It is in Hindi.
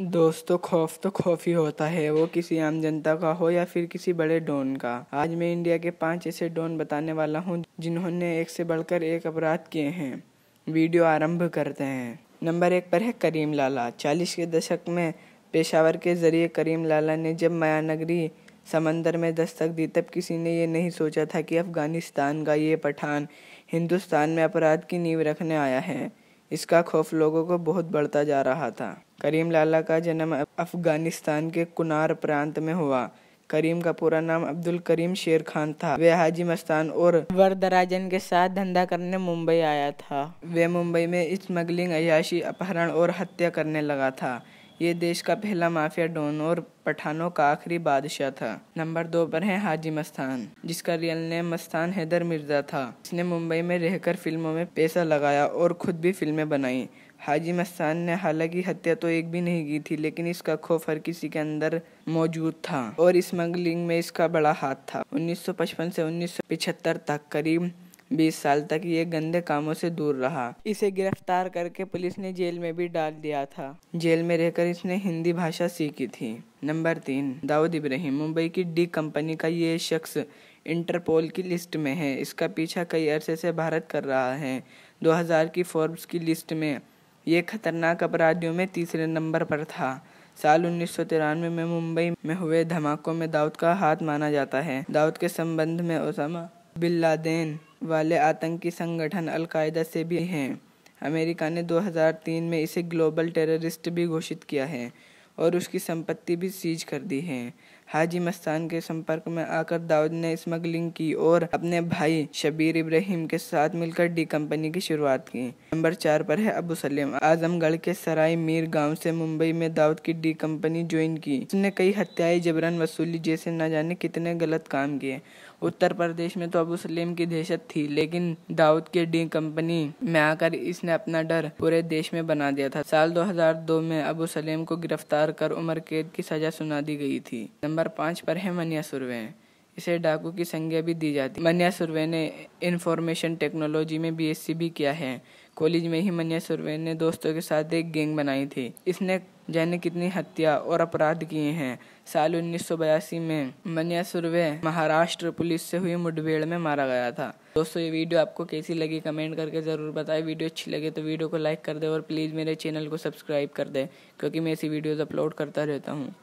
दोस्तों तो खौफ तो खौफ ही होता है वो किसी आम जनता का हो या फिर किसी बड़े डोन का आज मैं इंडिया के पांच ऐसे डोन बताने वाला हूँ जिन्होंने एक से बढ़कर एक अपराध किए हैं वीडियो आरंभ करते हैं नंबर एक पर है करीम लाला चालीस के दशक में पेशावर के जरिए करीम लाला ने जब मायानगरी समंदर में दस्तक दी तब किसी ने ये नहीं सोचा था कि अफगानिस्तान का ये पठान हिंदुस्तान में अपराध की नींव रखने आया है इसका खौफ लोगों को बहुत बढ़ता जा रहा था करीम लाला का जन्म अफगानिस्तान के कुनार प्रांत में हुआ करीम का पूरा नाम अब्दुल करीम शेर खान था वे हाजी मस्तान और वरदराजन के साथ धंधा करने मुंबई आया था वे मुंबई में स्मगलिंग अयाशी अपहरण और हत्या करने लगा था ये देश का पहला माफिया डॉन और पठानों का आखिरी बादशाह था नंबर दो पर है हाजी मस्तान जिसका रियल नेम मस्तान हैदर मिर्जा था इसने मुंबई में रहकर फिल्मों में पैसा लगाया और खुद भी फिल्में बनाई हाजी मस्तान ने हालांकि हत्या तो एक भी नहीं की थी लेकिन इसका खौफ हर किसी के अंदर मौजूद था और स्मगलिंग में इसका बड़ा हाथ था 1955 से 1975 तक करीब बीस साल तक ये गंदे कामों से दूर रहा इसे गिरफ्तार करके पुलिस ने जेल में भी डाल दिया था जेल में रहकर इसने हिंदी भाषा सीखी थी नंबर तीन दाऊद इब्राहिम मुंबई की डी कंपनी का ये शख्स इंटरपोल की लिस्ट में है इसका पीछा कई अरसे से भारत कर रहा है 2000 की फोर्ब्स की लिस्ट में ये खतरनाक अपराधियों में तीसरे नंबर पर था साल उन्नीस में मुंबई में हुए धमाकों में दाऊद का हाथ माना जाता है दाऊद के संबंध में ओसामा बिन लादेन वाले आतंकी संगठन अलकायदा से भी हैं अमेरिका ने 2003 में इसे ग्लोबल टेररिस्ट भी घोषित किया है और उसकी संपत्ति भी सीज कर दी है हाजी मस्तान के संपर्क में आकर दाऊद ने स्मगलिंग की और अपने भाई शबीर इब्राहिम के साथ मिलकर डी कंपनी की शुरुआत की नंबर चार पर है अबू सलीम आजमगढ़ के सराय मीर गांव से मुंबई में दाऊद की डी कंपनी ज्वाइन की उसने कई हत्याएं जबरन वसूली जैसे न जाने कितने गलत काम किए उत्तर प्रदेश में तो अबू सलीम की दहशत थी लेकिन दाऊद के डी कंपनी में आकर इसने अपना डर पूरे देश में बना दिया था साल 2002 में अबू सलीम को गिरफ्तार कर उम्र कैद की सजा सुना दी गई थी नंबर पाँच पर है मनिया सुरवे इसे डाकू की संज्ञा भी दी जाती मनिया सुरवे ने इंफॉर्मेशन टेक्नोलॉजी में बीएससी भी किया है कॉलेज में ही मनिया सुरवे ने दोस्तों के साथ एक गैंग बनाई थी इसने जाने कितनी हत्या और अपराध किए हैं साल उन्नीस में मनिया सुरवे महाराष्ट्र पुलिस से हुई मुठभेड़ में मारा गया था दोस्तों ये वीडियो आपको कैसी लगी कमेंट करके ज़रूर बताएं वीडियो अच्छी लगे तो वीडियो को लाइक कर दे और प्लीज़ मेरे चैनल को सब्सक्राइब कर दे क्योंकि मैं ऐसी वीडियोज़ अपलोड करता रहता हूँ